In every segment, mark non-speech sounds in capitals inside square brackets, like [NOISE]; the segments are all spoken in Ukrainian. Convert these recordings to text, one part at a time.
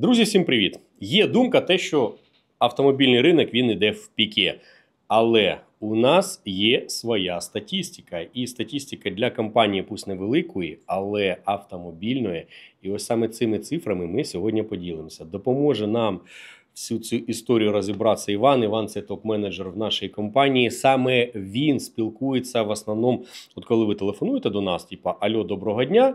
Друзі, всім привіт! Є думка те, що автомобільний ринок він іде в піке. Але у нас є своя статистика. І статистика для компанії, пусть невеликої, але автомобільної. І ось саме цими цифрами ми сьогодні поділимося. Допоможе нам всю цю історію розібратися. Іван Іван це топ-менеджер в нашій компанії. Саме він спілкується в основному, от коли ви телефонуєте до нас, типу: Альо, доброго дня.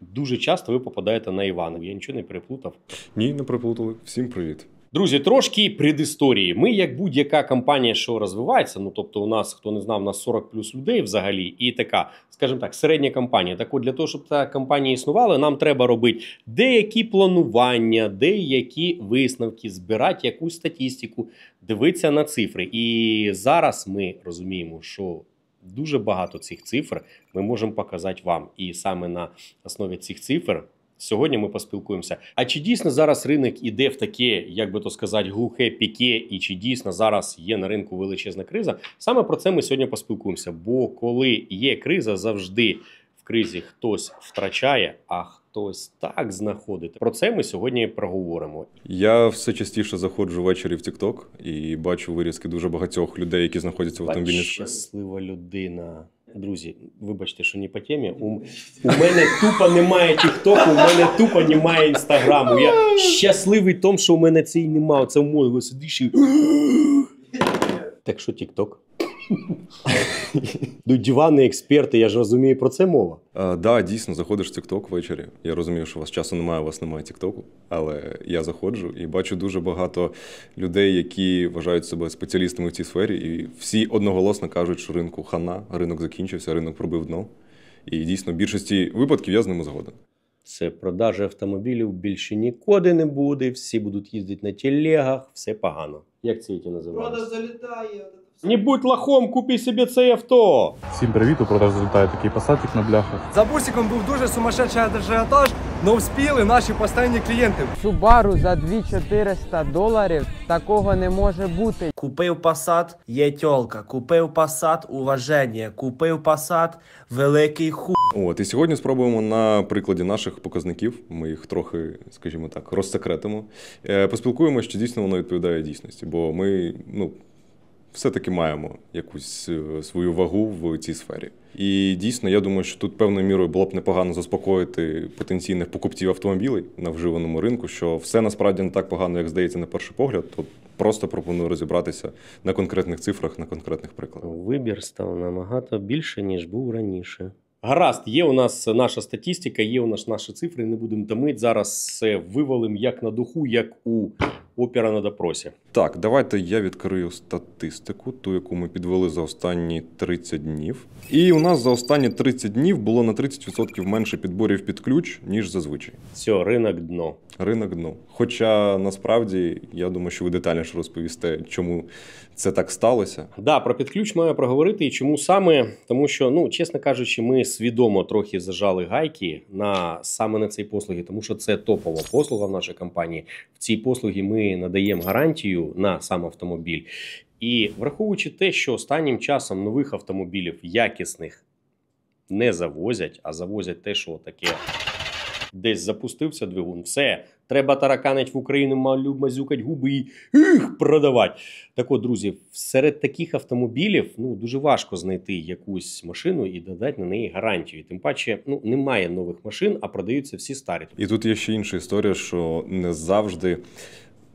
Дуже часто ви попадаєте на Івана. Я нічого не переплутав. Ні, не переплутали. Всім привіт. Друзі, трошки предісторії. Ми, як будь-яка компанія, що розвивається, ну тобто, у нас, хто не знав, у нас 40 плюс людей взагалі, і така, скажімо так, середня компанія. Так от для того, щоб та компанія існувала, нам треба робити деякі планування, деякі висновки, збирати якусь статістику, дивитися на цифри. І зараз ми розуміємо, що Дуже багато цих цифр ми можемо показати вам. І саме на основі цих цифр сьогодні ми поспілкуємося. А чи дійсно зараз ринок іде в таке, як би то сказати, глухе піке, і чи дійсно зараз є на ринку величезна криза? Саме про це ми сьогодні поспілкуємося. Бо коли є криза, завжди в кризі хтось втрачає, а хтось хтось так знаходити. Про це ми сьогодні проговоримо. Я все частіше заходжу ввечері в TikTok і бачу вирізки дуже багатьох людей, які знаходяться в автомобільній щаслива людина. Друзі, вибачте, що не по темі. У, у мене тупо немає тіктоку, у мене тупо немає інстаграму. Я щасливий тому, що у мене це і немає. Це в моєму сидиш. І... [GASPS] Так що тікток? Ну, Диванні експерти, я ж розумію, про це мова. Так, да, дійсно, заходиш в TikTok ввечері. Я розумію, що у вас часу немає, у вас немає Тіктоку. але я заходжу і бачу дуже багато людей, які вважають себе спеціалістами в цій сфері, і всі одноголосно кажуть, що ринку хана, ринок закінчився, ринок пробив дно. І дійсно, в більшості випадків я з ними згоден. Це продажі автомобілів більше нікуди не буде. Всі будуть їздити на телегах, все погано. Як ці ті називаються? Продаж залітає. Не будь лохом, купи собі це авто. Всім привіт, у продаж залітає такий пасатик на бляхах. За бусиком був дуже сумасшедший ажіотаж, але вспіли наші постійні клієнти. Субару за 2400 доларів такого не може бути. Купив пасат, є тьолка. Купив пасат, уваження. Купив пасат, великий ху. От і сьогодні спробуємо на прикладі наших показників. Ми їх трохи, скажімо так, розсекретимо. Е, Поспілкуємося, чи дійсно воно відповідає дійсності, бо ми ну все-таки маємо якусь е, свою вагу в цій сфері. І дійсно, я думаю, що тут певною мірою було б непогано заспокоїти потенційних покупців автомобілів на вживаному ринку, що все насправді не так погано, як здається, на перший погляд. То просто пропоную розібратися на конкретних цифрах, на конкретних прикладах. Вибір став набагато більше ніж був раніше. Гаразд, є у нас наша статістика, є у нас наші цифри. Не будемо томити. Зараз все вивалим як на духу, як у опера на допросі. Так, давайте я відкрию статистику, ту, яку ми підвели за останні 30 днів. І у нас за останні 30 днів було на 30% менше підборів під ключ, ніж зазвичай. Все, ринок дно. Ринок дно. Хоча насправді я думаю, що ви детальніше розповісте, чому це так сталося. Да, про підключ маю проговорити і чому саме, тому що, ну чесно кажучи, ми свідомо трохи зажали гайки на саме на цій послуги, тому що це топова послуга в нашій компанії. В цій послугі ми надаємо гарантію акцію на сам автомобіль. І враховуючи те, що останнім часом нових автомобілів якісних не завозять, а завозять те, що таке десь запустився двигун, все. Треба тараканить в Україну, малю мазюкать губи їх продавати. Так от, друзі, серед таких автомобілів ну дуже важко знайти якусь машину і додати на неї гарантію. Тим паче, ну немає нових машин, а продаються всі старі. І тут є ще інша історія, що не завжди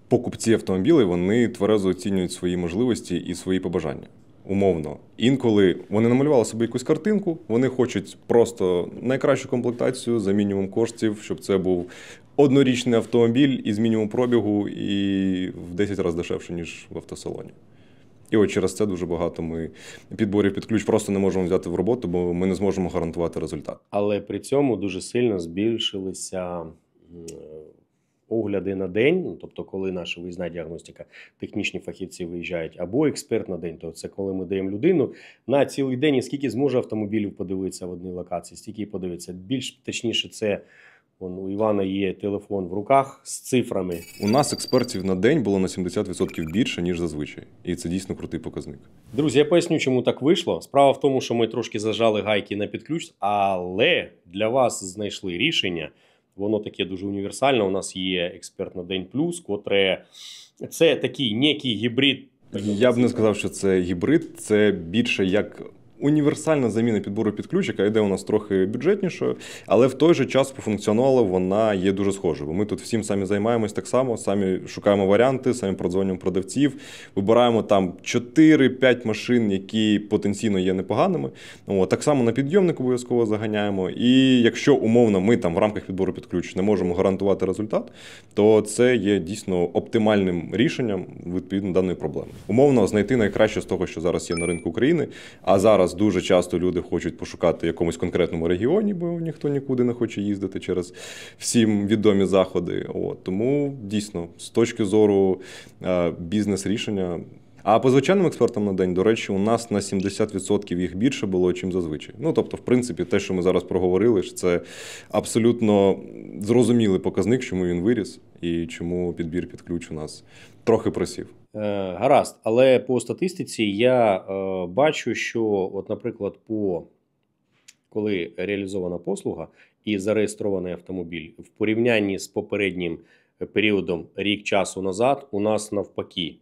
покупці автомобілів вони тверезо оцінюють свої можливості і свої побажання. Умовно, інколи вони намалювали собі якусь картинку, вони хочуть просто найкращу комплектацію за мінімум коштів, щоб це був однорічний автомобіль із мінімум пробігу і в 10 разів дешевше, ніж в автосалоні. І от через це дуже багато ми підборів під ключ просто не можемо взяти в роботу, бо ми не зможемо гарантувати результат. Але при цьому дуже сильно збільшилися огляди на день, ну, тобто, коли наша виїзна діагностика, технічні фахівці виїжджають, або експерт на день, то це коли ми даємо людину на цілий день, і скільки зможе автомобілів подивитися в одній локації, стільки подивитися. Більш точніше, це. Вон у Івана є телефон в руках з цифрами. У нас експертів на день було на 70% більше ніж зазвичай, і це дійсно крутий показник. Друзі, я поясню, чому так вийшло. Справа в тому, що ми трошки зажали гайки на підключ, але для вас знайшли рішення. Воно таке дуже універсальне. У нас є експерт на день плюс, котре це такий некий гібрид. Я б не сказав, що це гібрид, це більше як Універсальна заміна підбору під ключ, яка йде у нас трохи бюджетнішою, але в той же час по функціоналу вона є дуже схожою. Ми тут всім самі займаємось так само, самі шукаємо варіанти, самі продзвонюємо продавців, вибираємо там 4-5 машин, які потенційно є непоганими. О, так само на підйомник обов'язково заганяємо. І якщо умовно ми там в рамках підбору під ключ не можемо гарантувати результат, то це є дійсно оптимальним рішенням відповідно даної проблеми. Умовно знайти найкраще з того, що зараз є на ринку України. А зараз зараз дуже часто люди хочуть пошукати в якомусь конкретному регіоні, бо ніхто нікуди не хоче їздити через всім відомі заходи. От тому дійсно, з точки зору е, бізнес-рішення. А по звичайним експертам на день, до речі, у нас на 70% їх більше було, чим зазвичай. Ну тобто, в принципі, те, що ми зараз проговорили, це абсолютно зрозумілий показник, чому він виріс і чому підбір під ключ у нас трохи просів. Е, гаразд, але по статистиці я е, бачу, що, от, наприклад, по коли реалізована послуга і зареєстрований автомобіль в порівнянні з попереднім періодом рік часу назад, у нас навпаки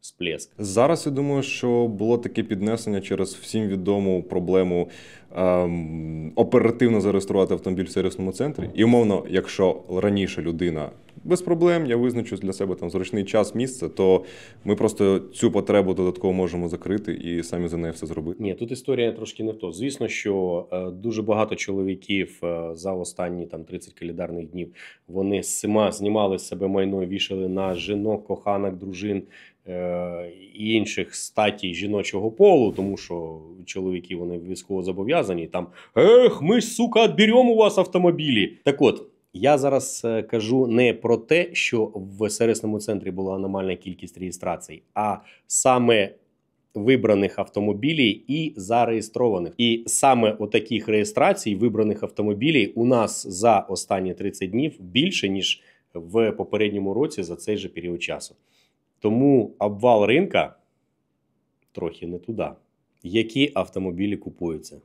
сплеск. Зараз я думаю, що було таке піднесення через всім відому проблему ем, оперативно зареєструвати автомобіль в сервісному центрі. І умовно, якщо раніше людина без проблем. Я визначу для себе там зручний час, місце, то ми просто цю потребу додатково можемо закрити і самі за нею все зробити. Ні, тут історія трошки не в то. Звісно, що е, дуже багато чоловіків е, за останні там 30 календарних днів вони сама знімали з себе майно, вішали на жінок, коханок, дружин. Е, і інших статій жіночого полу, тому що чоловіки вони військово зобов'язані. Там ех, ми ж сука, відберемо у вас автомобілі. Так от я зараз е, кажу не про те, що в сервісному центрі була аномальна кількість реєстрацій, а саме вибраних автомобілів і зареєстрованих. І саме отаких реєстрацій вибраних автомобілів у нас за останні 30 днів більше ніж в попередньому році за цей же період часу. Тому обвал ринка трохи не туди. Які автомобілі купуються?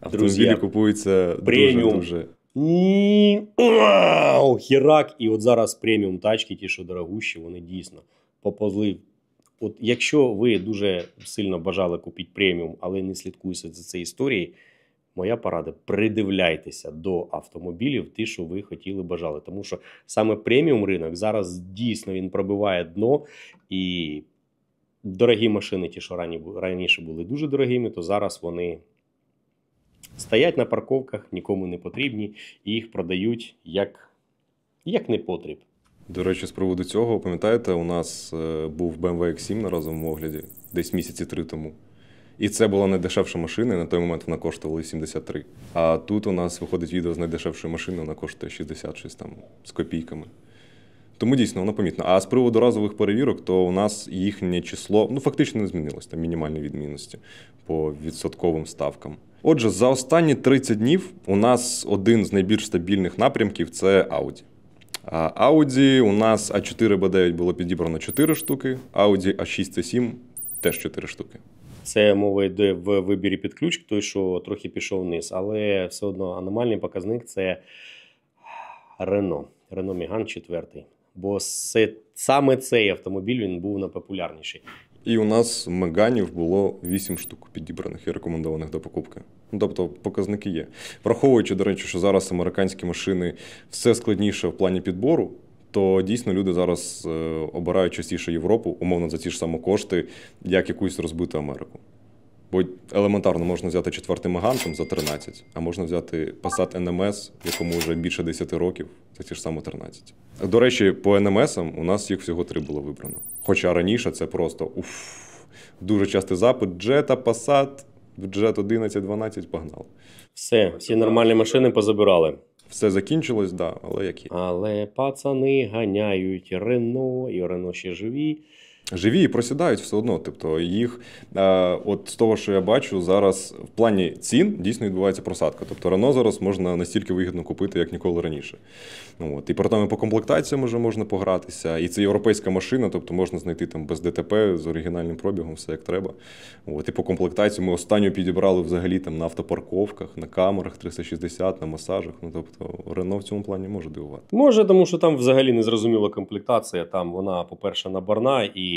Автомобілі Друзі, купуються преміум. дуже дуже і Вау! хірак. І от зараз преміум тачки, ті, що дорогущі, вони дійсно поповзли. От якщо ви дуже сильно бажали купити преміум, але не слідкуєте за цією історією, моя порада: придивляйтеся до автомобілів, ті, що ви хотіли бажали. Тому що саме преміум ринок зараз дійсно він пробиває дно і дорогі машини, ті, що раніше були дуже дорогими, то зараз вони. Стоять на парковках, нікому не потрібні, і їх продають як як непотріб. До речі, з приводу цього, пам'ятаєте, у нас е, був BMW X7 на разовому огляді десь місяці три тому. І це була найдешевша машина, і на той момент вона коштувала 73. А тут у нас виходить відео з найдешевшої машини, вона коштує 66 там з копійками. Тому дійсно воно помітно. А з приводу разових перевірок, то у нас їхнє число ну, фактично не змінилось, там мінімальні відмінності по відсотковим ставкам. Отже, за останні 30 днів у нас один з найбільш стабільних напрямків це Audi. Audi у нас a 4 b 9 було підібрано 4 штуки, Audi a 6 c 7 теж 4 штуки. Це мова йде в вибірі під ключ, той, що трохи пішов вниз, але все одно аномальний показник це Рено. Рено Міган 4. Бо це, саме цей автомобіль він був найпопулярніший. І у нас меганів було 8 штук підібраних і рекомендованих до покупки. Ну, тобто показники є. Враховуючи, до речі, що зараз американські машини все складніше в плані підбору, то дійсно люди зараз е, обирають частіше Європу, умовно за ті ж кошти, як якусь розбиту Америку. Бо елементарно можна взяти четвертий Мегантом за 13, а можна взяти Passat NMS, якому вже більше 10 років, за ті ж саме 13. До речі, по NMS у нас їх всього три було вибрано. Хоча раніше це просто уф, дуже частий запит: Jetta, Passat, бюджет 11-12 погнали. Все, всі нормальні машини позабирали. Все закінчилось, да, але які. Але пацани ганяють Рено, і Рено ще живі живі і просідають все одно. Тобто їх, е, от з того, що я бачу, зараз в плані цін дійсно відбувається просадка. Тобто Рено зараз можна настільки вигідно купити, як ніколи раніше. Ну, от. І потім і по комплектаціям вже можна погратися. І це європейська машина, тобто можна знайти там без ДТП з оригінальним пробігом, все як треба. От. І по комплектації ми останню підібрали взагалі там на автопарковках, на камерах 360, на масажах. Ну тобто Рено в цьому плані може дивувати. Може, тому що там взагалі не зрозуміла комплектація. Там вона, по-перше, наборна і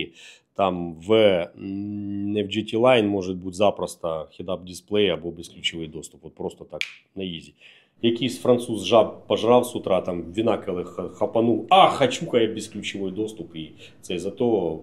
там в, не в GT Line може бути запросто хідап дисплей або безключовий доступ. От просто так на їзі. Якийсь француз жаб пожрав з утра, там віна келих хапанув, а хачукає безключовий доступ. І це зато.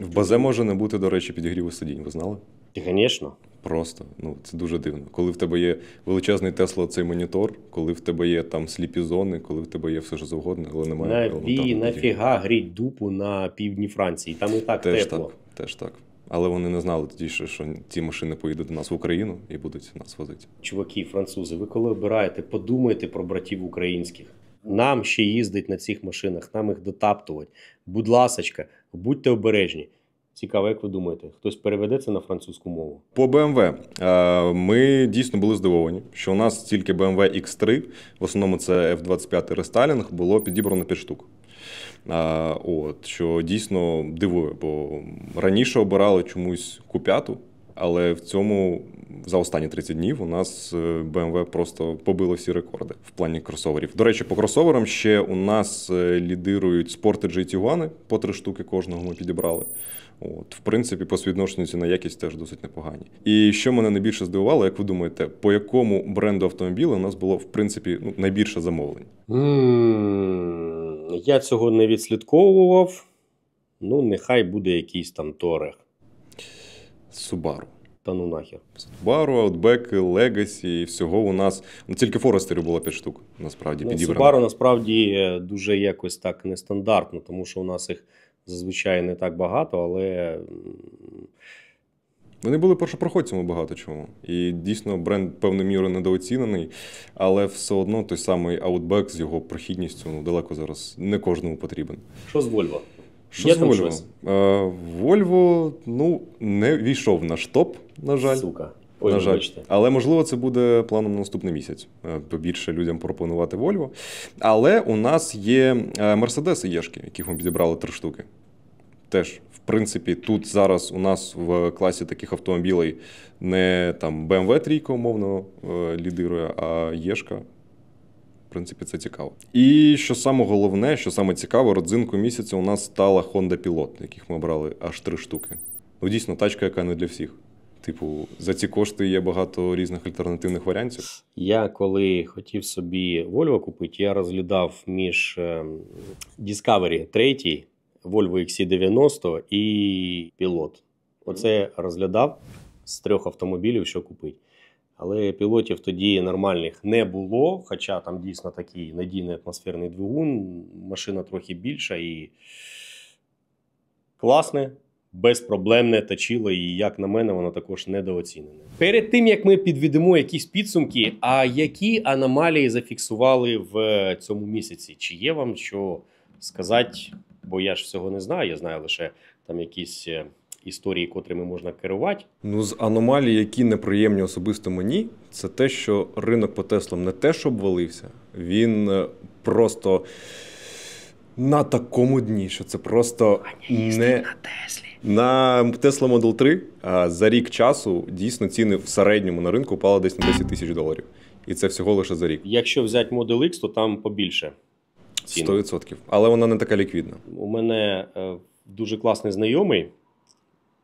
В базе може не бути, до речі, підігріву сидінь, ви знали? Звісно. Просто ну це дуже дивно. Коли в тебе є величезний Тесла, цей монітор, коли в тебе є там сліпі зони, коли в тебе є все що завгодно, але немає Наві, нафіга гріть дупу на півдні Франції. Там і так теж тепло. так, теж так. Але вони не знали тоді, що, що ці машини поїдуть до нас в Україну і будуть нас возити. Чуваки, французи, ви коли обираєте, подумайте про братів українських. Нам ще їздить на цих машинах, нам їх дотаптувати. Будь ласочка, будьте обережні. Цікаво, як ви думаєте, хтось переведе це на французьку мову? По BMW е, ми дійсно були здивовані, що у нас тільки BMW X3, в основному це F25 рестайлінг, було підібрано під штук. Е, от що дійсно дивує, бо раніше обирали чомусь куп'яту, але в цьому за останні 30 днів у нас е, BMW просто побило всі рекорди в плані кросоверів. До речі, по кросоверам ще у нас е, лідирують спорти і Тігуани, по три штуки кожного ми підібрали. От, В принципі, по співвідношенню ціна якість теж досить непогані. І що мене найбільше здивувало, як ви думаєте, по якому бренду автомобіля у нас було в принципі ну, найбільше замовлень? Mm, я цього не відслідковував. Ну, нехай буде якийсь там торег. Субару. Та ну нахер. Бару, аутбеки, легасі, і всього у нас ну, тільки Форестерів було 5 штук, насправді ну, підібрано. Subaru насправді е, дуже якось так нестандартно, тому що у нас їх зазвичай не так багато, але. Вони були першопроходцями багато чому. І дійсно бренд певною мірою недооцінений, але все одно той самий аутбек з його прохідністю ну, далеко зараз не кожному потрібен. Що з Вольво? Що з Вольво? Е, Вольво ну, не війшов наш топ, на жаль. Сука. Ой, на жаль. Але можливо, це буде планом на наступний місяць. Е, Більше людям пропонувати Вольво. Але у нас є е, Мерседеси Єшки, яких ми підібрали три штуки. Теж, в принципі, тут зараз у нас в класі таких автомобілей не там BMW 3 умовно лідирує, а Єшка в принципі, це цікаво. І що саме головне, що саме цікаво, родзинку місяця у нас стала Honda Pilot, яких ми обрали аж три штуки. Ну, дійсно, тачка, яка не для всіх. Типу, за ці кошти є багато різних альтернативних варіантів. Я коли хотів собі Volvo купити, я розглядав між е, Discovery 3, Volvo XC90 і Pilot. Оце я розглядав з трьох автомобілів, що купити. Але пілотів тоді нормальних не було. Хоча там дійсно такий надійний атмосферний двигун, машина трохи більша і класне, безпроблемне точило. І, як на мене, воно також недооцінене. Перед тим як ми підведемо якісь підсумки, а які аномалії зафіксували в цьому місяці? Чи є вам що сказати? Бо я ж всього не знаю, я знаю лише там якісь. Е, історії, котрими можна керувати. Ну з аномалії, які неприємні особисто мені, це те, що ринок по Теслам не те, що обвалився, він е, просто на такому дні, що це просто Ані, не на Теслі. На Tesla Model 3 за рік часу дійсно ціни в середньому на ринку впали десь на 10 тисяч доларів. І це всього лише за рік. Якщо взяти Model X, то там побільше. Цін. 100%. Але вона не така ліквідна. У мене е, дуже класний знайомий.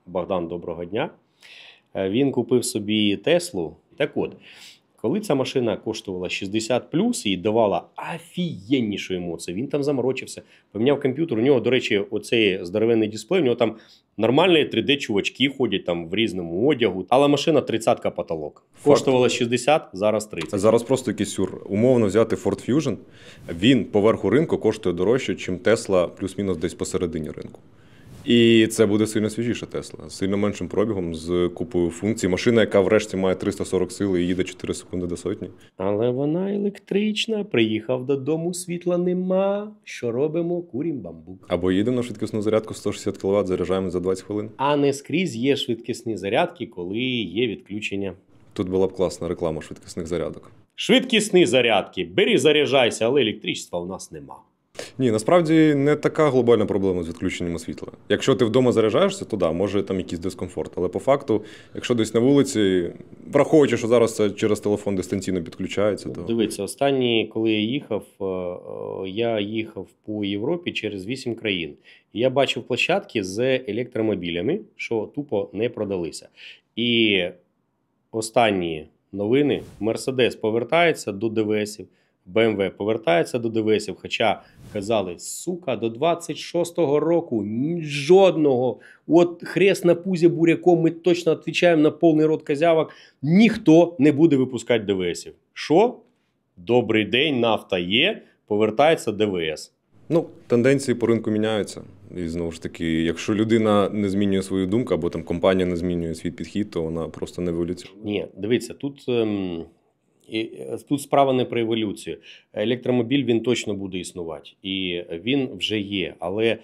Богдан, доброго дня. Е, він купив собі Теслу. Так от, коли ця машина коштувала 60 і давала афієннішу емоцію, він там заморочився, поміняв комп'ютер. У нього, до речі, оцей здоровенний дисплей, у нього там нормальні 3D-чувачки ходять там в різному одягу. Але машина 30-ка потолок. Коштувала 60, зараз 30. Зараз просто кісюр Умовно взяти Ford Fusion, він поверху ринку коштує дорожче, ніж Tesla плюс-мінус десь посередині ринку. І це буде сильно свіжіша Тесла, з сильно меншим пробігом, з купою функцій. Машина, яка врешті має 340 сил і їде 4 секунди до сотні. Але вона електрична. Приїхав додому, світла нема. Що робимо? Курім бамбук. Або їдемо на швидкісну зарядку 160 кВт, заряджаємо за 20 хвилин. А не скрізь є швидкісні зарядки, коли є відключення. Тут була б класна реклама швидкісних зарядок. Швидкісні зарядки. Бери, заряджайся, але електричства у нас нема. Ні, насправді не така глобальна проблема з відключенням світла. Якщо ти вдома заряджаєшся, то да, може там якийсь дискомфорт. Але по факту, якщо десь на вулиці, враховуючи, що зараз це через телефон дистанційно підключається, то дивіться, останні, коли я їхав, е, е, я їхав по Європі через 8 країн. Я бачив площадки з електромобілями, що тупо не продалися. І останні новини Мерседес повертається до ДВСів. BMW повертається до девесів, хоча казали, сука, до 26-го року жодного. От хрест на пузі буряком, ми точно відповідаємо на повний рот козявок. Ніхто не буде випускати ДВСів. Що? Добрий день, нафта є, повертається ДВС. Ну, тенденції по ринку міняються. І знову ж таки, якщо людина не змінює свою думку, або там компанія не змінює свій підхід, то вона просто не еволюціонує. Ні, дивіться, тут. Ем... І е, Тут справа не про еволюцію. Електромобіль він точно буде існувати, і він вже є. Але,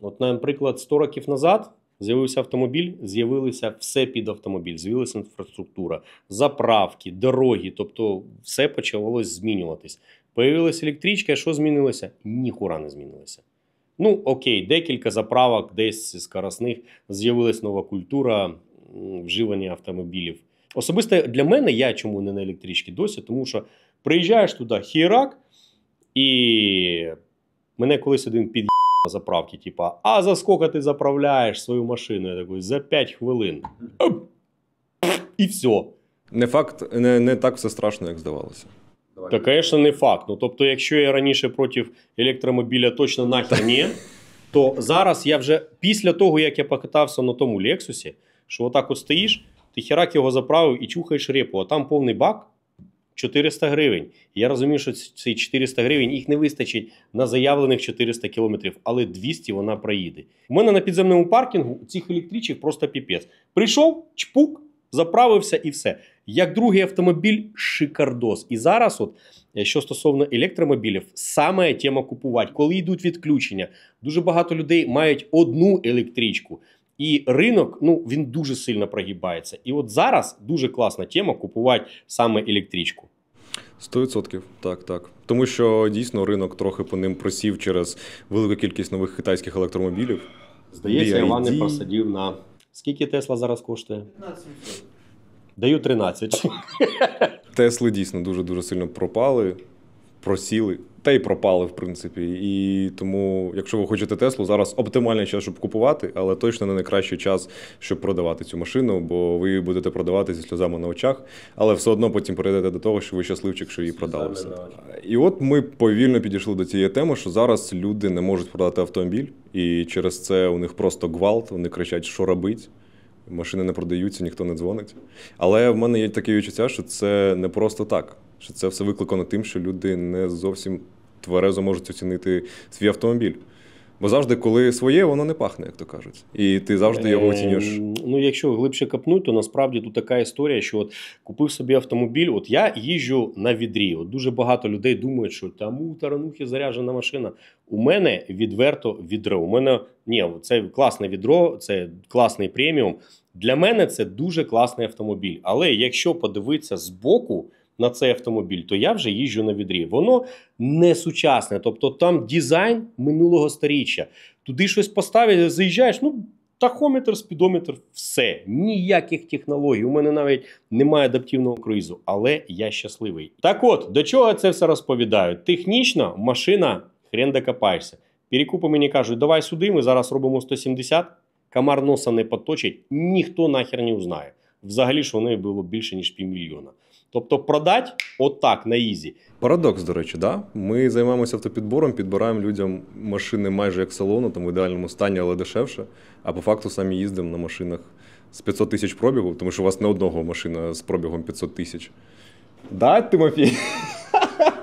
от, наприклад, 100 років назад з'явився автомобіль, з'явилося все під автомобіль, з'явилася інфраструктура, заправки, дороги, тобто все почалося змінюватись. Появилася електричка, що змінилося? Ніхура не змінилося. Ну, окей, декілька заправок, десь скоростних з'явилася нова культура вживання автомобілів. Особисто для мене я чому не на електричці досі, тому що приїжджаєш туди хірак, і мене колись один під на заправці, типа, а за скільки ти заправляєш свою машину? Я такий, за 5 хвилин. І все. Не факт, не, не так все страшно, як здавалося. Та, звісно, не факт. Ну, Тобто, якщо я раніше проти електромобіля точно нахер ні, то зараз я вже після того, як я покатався на тому Лексусі, що отак от стоїш. Ти херак його заправив і чухаєш репу, а там повний бак 400 гривень. Я розумію, що ці 400 гривень їх не вистачить на заявлених 400 кілометрів, але 200 вона проїде. У мене на підземному паркінгу цих електричок просто піпець. Прийшов, чпук, заправився і все. Як другий автомобіль, шикардос. І зараз, от е, що стосовно електромобілів, саме тема купувати, коли йдуть відключення, дуже багато людей мають одну електричку. І ринок ну він дуже сильно прогибається. І от зараз дуже класна тема купувати саме електричку. 100%. так, так. Тому що дійсно ринок трохи по ним просів через велику кількість нових китайських електромобілів. Здається, BID. Іван не просадів на скільки Тесла зараз коштує? 15 Даю 13. Тесли дійсно дуже дуже сильно пропали, просіли та й пропали, в принципі. І тому, якщо ви хочете Теслу, зараз оптимальний час, щоб купувати, але точно не найкращий час, щоб продавати цю машину, бо ви її будете продавати зі сльозами на очах, але все одно потім перейдете до того, що ви щасливчик, що її продали. Все. І от ми повільно підійшли до цієї теми, що зараз люди не можуть продати автомобіль, і через це у них просто гвалт, вони кричать, що робить. Машини не продаються, ніхто не дзвонить. Але в мене є таке відчуття, що це не просто так, що це все викликано тим, що люди не зовсім тверезо можуть оцінити свій автомобіль. Бо завжди, коли своє, воно не пахне, як то кажуть, і ти завжди його ем, оцінюєш. Ну, якщо глибше капнути, то насправді тут така історія, що от купив собі автомобіль. От я їжджу на відрі. От дуже багато людей думають, що там у таранухи заряджена машина. У мене відверто відро. У мене ні, це класне відро, це класний преміум. Для мене це дуже класний автомобіль. Але якщо подивитися збоку, на цей автомобіль, то я вже їжджу на відрі. Воно не сучасне, тобто там дизайн минулого сторіччя. Туди щось поставять, заїжджаєш. ну, Тахометр, спідометр, все, ніяких технологій. У мене навіть немає адаптивного круїзу, але я щасливий. Так от, до чого це все розповідаю? Технічно машина хрен докопаєшся. Перекупи мені кажуть, давай сюди, ми зараз робимо 170, комар носа не поточить, ніхто нахер не узнає. Взагалі ж вони було більше, ніж півмільйона. Тобто продать отак на ізі. Парадокс, до речі, да. Ми займаємося автопідбором, підбираємо людям машини майже як салону, там в ідеальному стані, але дешевше. А по факту самі їздимо на машинах з 500 тисяч пробігу, тому що у вас не одного машина з пробігом 500 тисяч. Да, Тимофій?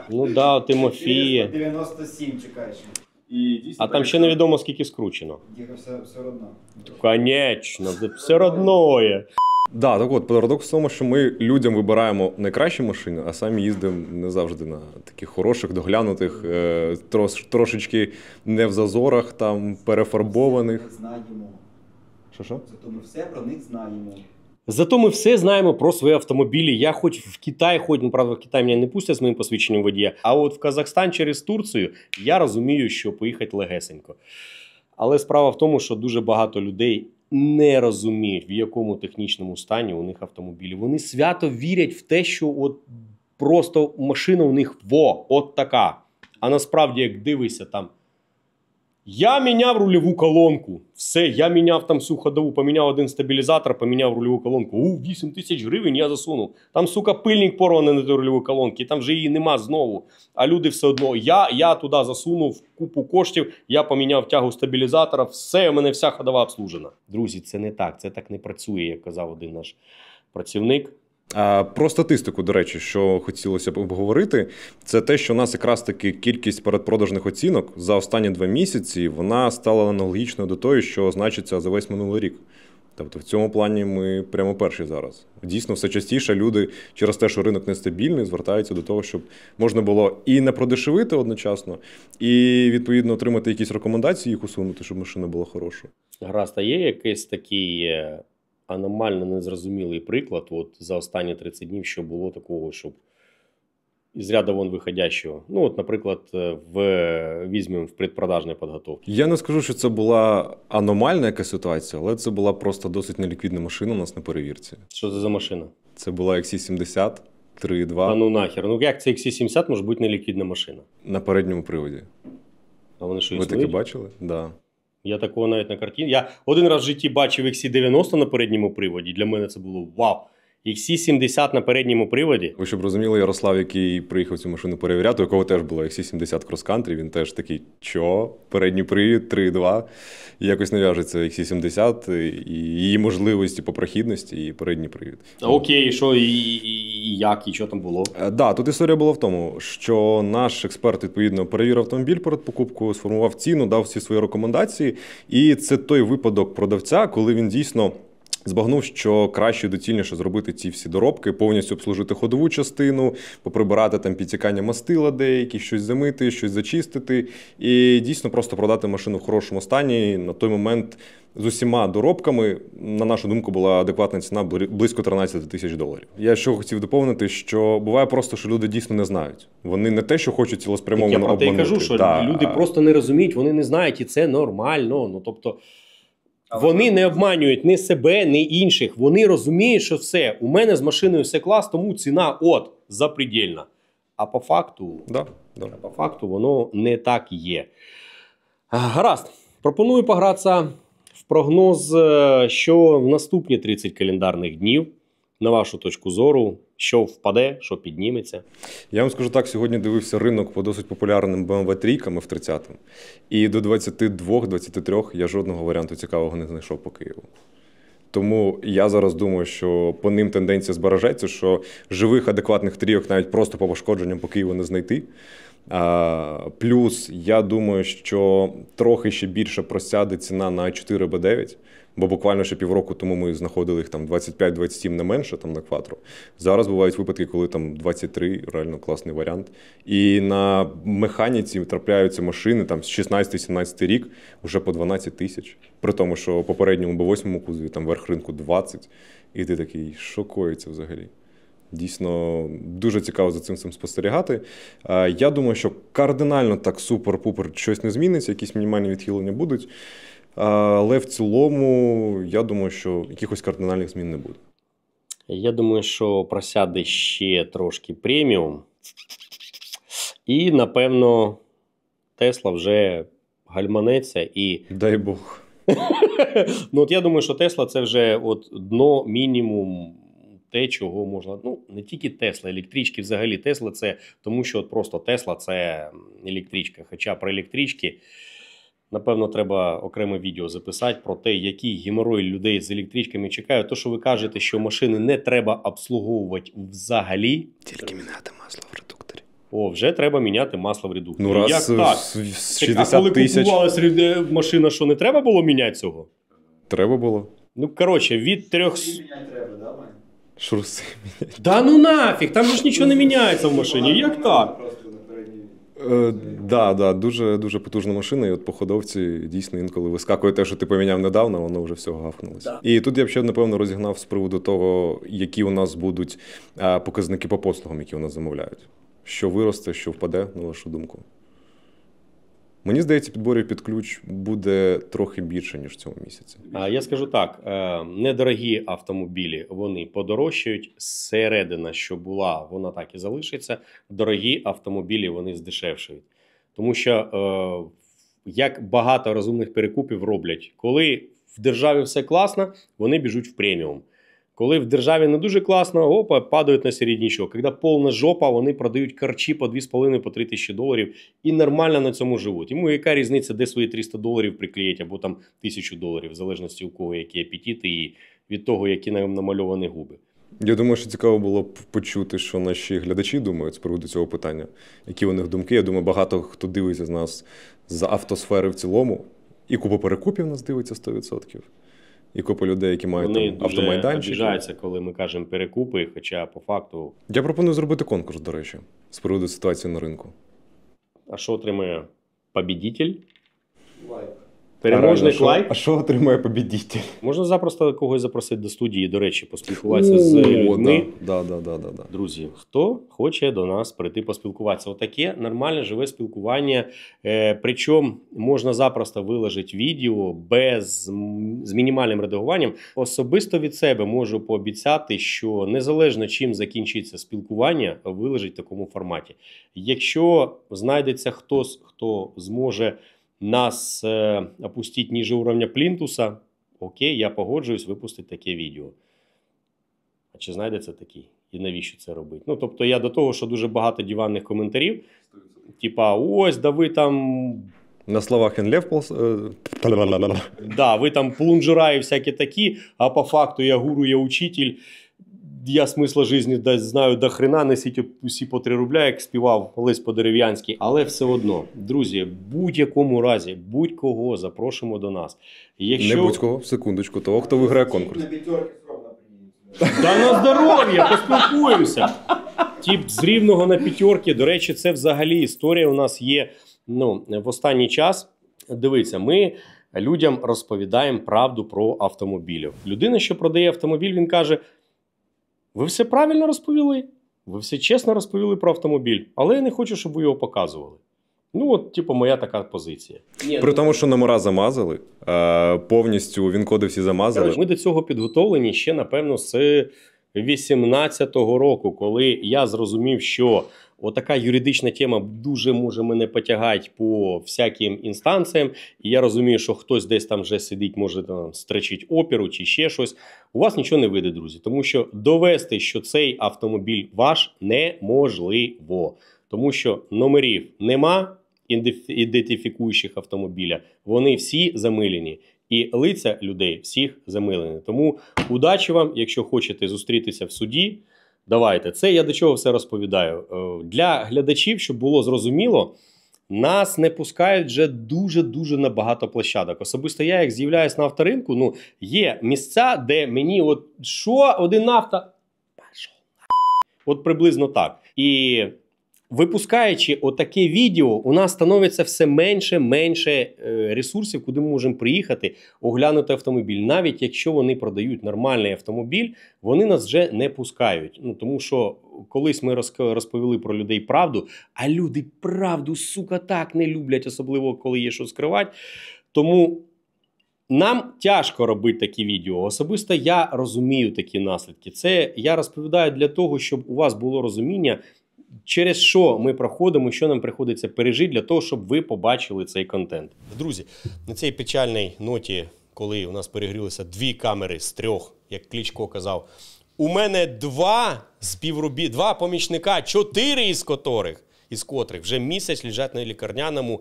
Ну да, Тимофій. 97 чекаєш. а там ще невідомо скільки скручено. Діка все все одно. Конечно, все одно Да, так от парадокс в тому, що ми людям вибираємо найкращі машини, а самі їздимо не завжди на таких хороших, доглянутих, е, трош, трошечки не в зазорах, там перефарбованих. Все про знаємо. Що що? Зато ми все про них знаємо. Зато ми все знаємо про свої автомобілі. Я хоч в Китай ходь, ну правда, в Китай мене не пустять з моїм посвідченням водія. А от в Казахстан через Турцію я розумію, що поїхати легесенько. Але справа в тому, що дуже багато людей не розуміють, в якому технічному стані у них автомобілі. Вони свято вірять в те, що от просто машина у них во, от така. А насправді, як дивишся там. Я міняв рульову колонку. Все, я міняв там всю ходову, поміняв один стабілізатор, поміняв рульову колонку. У 8 тисяч гривень я засунув. Там, сука, пильник порваний на до рульової колонки, там вже її нема знову. А люди все одно. Я я туди засунув купу коштів, я поміняв тягу стабілізатора, все, у мене вся ходова обслужена. Друзі, це не так, це так не працює, як казав один наш працівник. А Про статистику, до речі, що хотілося б обговорити, це те, що у нас якраз таки кількість передпродажних оцінок за останні два місяці вона стала аналогічною до того, що значиться за весь минулий рік. Тобто, в цьому плані ми прямо перші зараз. Дійсно, все частіше люди через те, що ринок нестабільний, звертаються до того, щоб можна було і не продешевити одночасно, і відповідно отримати якісь рекомендації, їх усунути, щоб машина була хороша. Гаразд, а є якийсь такий е, аномально незрозумілий приклад от за останні 30 днів, що було такого, щоб із ряду вон виходящого. Ну, от, наприклад, е, в візьмемо в предпродажній підготовці. Я не скажу, що це була аномальна якась ситуація, але це була просто досить неліквідна машина у нас на перевірці. Що це за машина? Це була XC70 3.2. Та ну нахер. Ну як це XC70 може бути неліквідна машина? На передньому приводі. А вони що, існують? Ви таке бачили? Так. Да. Я такого навіть на картині. Я один раз в житті бачив XC90 на передньому приводі. Для мене це було вау. XC70 на передньому приводі. Ви щоб розуміли, Ярослав, який приїхав цю машину перевіряти, у якого теж було XC70 крос-кантри, він теж такий, що, передній привід 3.2, якось нав'яжеться XC70 і її можливості по прохідності і передній привід. окей, що і, і як, і що там було? Так, е, да, тут історія була в тому, що наш експерт відповідно перевірив автомобіль перед покупкою, сформував ціну, дав всі свої рекомендації. І це той випадок продавця, коли він дійсно. Збагнув, що краще і доцільніше зробити ці всі доробки, повністю обслужити ходову частину, поприбирати там підтікання мастила, деякі щось замити, щось зачистити, і дійсно просто продати машину в хорошому стані. на той момент з усіма доробками, на нашу думку, була адекватна ціна близько 13 тисяч доларів. Я що хотів доповнити, що буває просто, що люди дійсно не знають. Вони не те, що хочуть цілеспрямовано обманути. Я про те і кажу, що да. люди просто не розуміють, вони не знають, і це нормально. Ну тобто. Вони не обманюють ні себе, ні інших. Вони розуміють, що все у мене з машиною все клас, тому ціна от запредельна. А по факту, да, да. по факту, воно не так є. Гаразд, пропоную погратися в прогноз, е, що в наступні 30 календарних днів, на вашу точку зору що впаде, що підніметься. Я вам скажу так: сьогодні дивився ринок по досить популярним bmw трійками в 30-му. І до 22-23 я жодного варіанту цікавого не знайшов по Києву. Тому я зараз думаю, що по ним тенденція збережеться, що живих адекватних трійок навіть просто по пошкодженням по Києву не знайти. А, Плюс я думаю, що трохи ще більше просяде ціна на 4 b 9 Бо буквально ще півроку тому ми знаходили їх там 25-27 не менше там на квадру. Зараз бувають випадки, коли там 23, реально класний варіант. І на механіці трапляються машини там з 16-17 рік вже по 12 тисяч. При тому, що попередньому бо восьмому кузові там верх ринку 20. І ти такий шокується взагалі. Дійсно, дуже цікаво за цим цим спостерігати. Я думаю, що кардинально так супер-пупер щось не зміниться, якісь мінімальні відхилення будуть. Але в цілому, я думаю, що якихось кардинальних змін не буде. Я думаю, що просяде ще трошки преміум. І, напевно, Тесла вже гальманеться і. [LAUGHS] Дай Бог. Ну, от Я думаю, що Тесла це вже от дно мінімум. Те, чого можна, ну не тільки Тесла, електрички взагалі Тесла це тому, що от просто Тесла це електричка. Хоча про електрички Напевно, треба окреме відео записати про те, які геморої людей з електричками чекають. То, що ви кажете, що машини не треба обслуговувати взагалі. Тільки міняти масло в редукторі. О, вже треба міняти масло в редукторі. Ну, раз Як так? з- з- а коли купувалася машина, що не треба було міняти цього? треба було. Ну, коротше, від трьох... треба, Да да ну нафіг, там ж нічого не міняється в машині. Як так? Е, да, да, дуже дуже потужна машина, і от походовці дійсно інколи вискакує те, що ти поміняв недавно, воно вже все гавкнулося. Да. І тут я б ще напевно розігнав з приводу того, які у нас будуть е, показники по послугам, які у нас замовляють. Що виросте, що впаде, на вашу думку. Мені здається, підборів під ключ буде трохи більше ніж цього місяця. А я скажу так: е, недорогі автомобілі вони подорожчають. Середина, що була, вона так і залишиться. Дорогі автомобілі вони здешевшують, тому що е, як багато розумних перекупів роблять, коли в державі все класно, вони біжуть в преміум. Коли в державі не дуже класно, опа, падають на середнячок. Коли повна жопа, вони продають карчі по 2,5-3 тисячі доларів і нормально на цьому живуть. Йому яка різниця, де свої 300 доларів приклеїть або там 1000 доларів, в залежності у кого які апетити і від того, які на намальовані губи. Я думаю, що цікаво було б почути, що наші глядачі думають з приводу цього питання, які у них думки. Я думаю, багато хто дивиться з нас з автосфери в цілому, і купа перекупів нас дивиться 100% і купа людей, які мають Вони там, дуже автомайданчики. обіжаються, коли ми кажемо перекупи, хоча по факту. Я пропоную зробити конкурс, до речі, з приводу ситуації на ринку. А що отримає побідітель? Лайк. Переможний а лайк. А що отримує побідітель? Можна запросто когось запросити до студії, до речі, поспілкуватися О, з людьми. Да, да, да, да, да. Друзі, хто хоче до нас прийти поспілкуватися? Отаке нормальне живе спілкування. Е, Причому можна запросто виложити відео без з мінімальним редагуванням. Особисто від себе можу пообіцяти, що незалежно чим закінчиться спілкування, вилежить в такому форматі. Якщо знайдеться хтось, хто зможе нас э, опустить ниже уровня плінтуса, окей, я погоджуюсь випустити таке відео. А чи знайдеться такий? І навіщо це робити? Ну, тобто, я до того, що дуже багато диванних коментарів. Типа, ось, да ви там. На словах Енлев Да, ви там плунжера і всякі такі, а по факту я гуру, я учитель я смисла жизни десь знаю до хрена, несіть усі по 3 рубля, як співав Олесь дерев'янськи, Але все одно, друзі, будь-якому разі, будь-кого запрошуємо до нас. Якщо... Не будь-кого, секундочку, того, хто виграє конкурс. Та на здоров'я, поспілкуємося. Тіп з рівного на п'ятерки. До речі, це взагалі історія у нас є ну, в останній час. Дивіться, ми. Людям розповідаємо правду про автомобілів. Людина, що продає автомобіль, він каже: ви все правильно розповіли, ви все чесно розповіли про автомобіль, але я не хочу, щоб ви його показували. Ну, от, типу, моя така позиція. Ні, При ну, тому, що номера замазали, е, повністю він коди всі замазали. Коротко, ми до цього підготовлені ще, напевно, з 18-го року, коли я зрозумів, що Отака юридична тема дуже може мене потягати по всяким інстанціям. І я розумію, що хтось десь там вже сидить, може там стричить опіру чи ще щось. У вас нічого не вийде, друзі, тому що довести, що цей автомобіль ваш, неможливо, тому що номерів нема ідентифікуючих автомобіля. Вони всі замилені. І лиця людей всіх замилені. Тому удачі вам, якщо хочете зустрітися в суді. Давайте це я до чого все розповідаю. Е, для глядачів, щоб було зрозуміло, нас не пускають вже дуже дуже набагато площадок. Особисто я, як з'являюсь на авторинку, ну є місця, де мені от що один нафта. От приблизно так. І Випускаючи отаке відео, у нас становиться все менше менше е, ресурсів, куди ми можемо приїхати, оглянути автомобіль. Навіть якщо вони продають нормальний автомобіль, вони нас вже не пускають. Ну тому що колись ми розповіли про людей правду, а люди правду сука так не люблять, особливо коли є що скривати. Тому. Нам тяжко робити такі відео. Особисто я розумію такі наслідки. Це я розповідаю для того, щоб у вас було розуміння, через що ми проходимо, що нам приходиться пережити для того, щоб ви побачили цей контент. Друзі, на цій печальній ноті, коли у нас перегрілися дві камери з трьох, як Клічко казав, у мене два співробі, два помічника, чотири із котрих, із котрих вже місяць лежать на лікарняному е,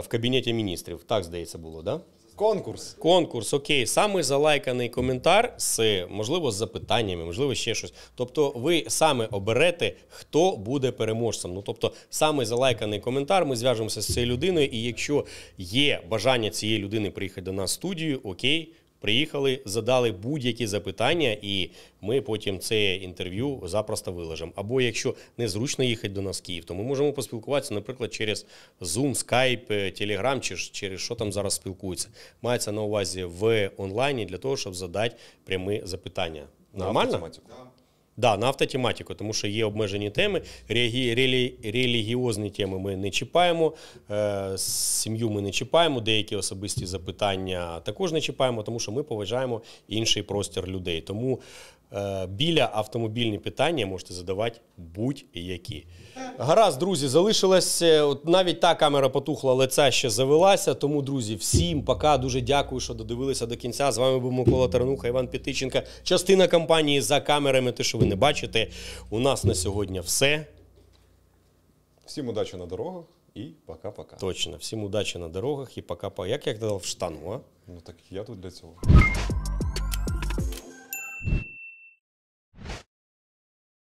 в кабінеті міністрів. Так здається, було, так? Конкурс. Конкурс, окей, саме залайканий коментар з можливо з запитаннями, можливо, ще щось. Тобто, ви саме оберете, хто буде переможцем. Ну тобто, саме залайканий коментар. Ми зв'яжемося з цією людиною, і якщо є бажання цієї людини приїхати до нас в студію, окей. Приїхали, задали будь-які запитання, і ми потім це інтерв'ю запросто вилежемо. Або якщо незручно їхати до нас в Київ, то ми можемо поспілкуватися, наприклад, через Zoom, Skype, е, Telegram, чи через що там зараз спілкуються. Мається на увазі в онлайні для того, щоб задати прямі запитання. Нормально? Да, Да, на автотематику, тому що є обмежені теми, релі... Релі... релігіозні теми ми не чіпаємо, е... сім'ю ми не чіпаємо, деякі особисті запитання також не чіпаємо, тому що ми поважаємо інший простір людей. Тому Е, біля автомобільні питання можете задавати будь-які. Гаразд, друзі, залишилась е, от навіть та камера потухла, лиця ще завелася. Тому, друзі, всім пока. Дуже дякую, що додивилися до кінця. З вами був Микола Тарануха, Іван Пітиченка, частина кампанії за камерами. Те, що ви не бачите, у нас на сьогодні все. Всім удачі на дорогах і пока-пока. Точно, всім удачі на дорогах і пока-пока. Як я дав штангу, а? Ну так я тут для цього.